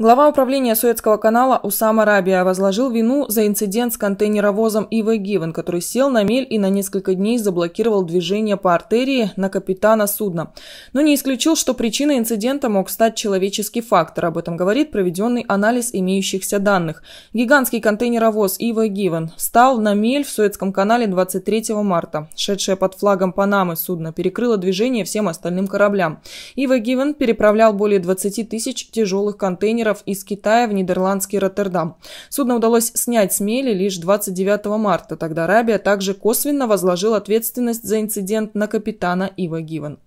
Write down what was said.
Глава управления Суэцкого канала Усама Рабия возложил вину за инцидент с контейнеровозом Ива Гивен, который сел на мель и на несколько дней заблокировал движение по артерии на капитана судна. Но не исключил, что причиной инцидента мог стать человеческий фактор. Об этом говорит проведенный анализ имеющихся данных. Гигантский контейнеровоз Ива Гивен встал на мель в Суэцком канале 23 марта. Шедшее под флагом Панамы судно перекрыло движение всем остальным кораблям. Ива Гивен переправлял более 20 тысяч тяжелых контейнеров контейнеров из Китая в нидерландский Роттердам. Судно удалось снять с мели лишь 29 марта. Тогда Арабия также косвенно возложил ответственность за инцидент на капитана Ива Гиван.